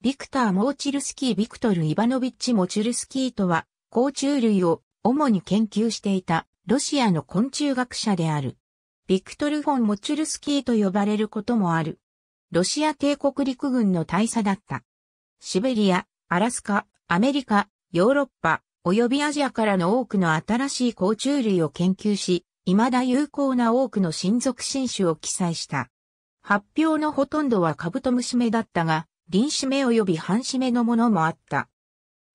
ビクター・モーチルスキー・ビクトル・イバノビッチ・モチュルスキーとは、甲虫類を主に研究していたロシアの昆虫学者である。ビクトル・フォン・モチュルスキーと呼ばれることもある。ロシア帝国陸軍の大佐だった。シベリア、アラスカ、アメリカ、ヨーロッパ、及びアジアからの多くの新しい甲虫類を研究し、未だ有効な多くの新属新種を記載した。発表のほとんどはカブトムシ目だったが、臨死目及び半死目のものもあった。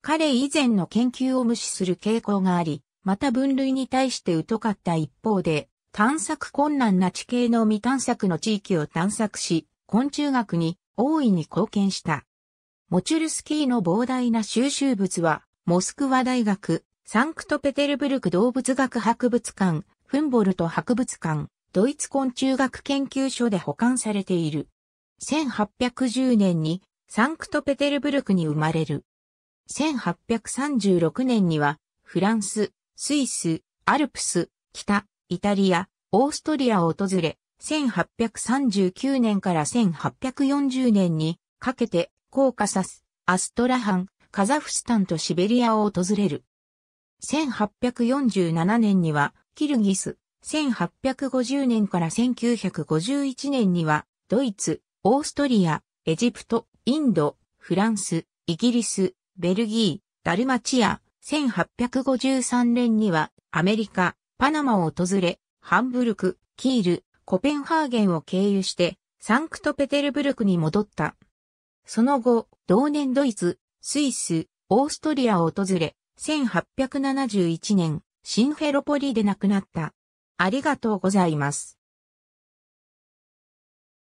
彼以前の研究を無視する傾向があり、また分類に対して疎かった一方で、探索困難な地形の未探索の地域を探索し、昆虫学に大いに貢献した。モチュルスキーの膨大な収集物は、モスクワ大学、サンクトペテルブルク動物学博物館、フンボルト博物館、ドイツ昆虫学研究所で保管されている。1810年にサンクトペテルブルクに生まれる。1836年にはフランス、スイス、アルプス、北、イタリア、オーストリアを訪れ、1839年から1840年にかけてコーカサス、アストラハン、カザフスタンとシベリアを訪れる。1847年にはキルギス、1850年から1951年にはドイツ、オーストリア、エジプト、インド、フランス、イギリス、ベルギー、ダルマチア、1853年にはアメリカ、パナマを訪れ、ハンブルク、キール、コペンハーゲンを経由して、サンクトペテルブルクに戻った。その後、同年ドイツ、スイス、オーストリアを訪れ、1871年、シンフェロポリで亡くなった。ありがとうございます。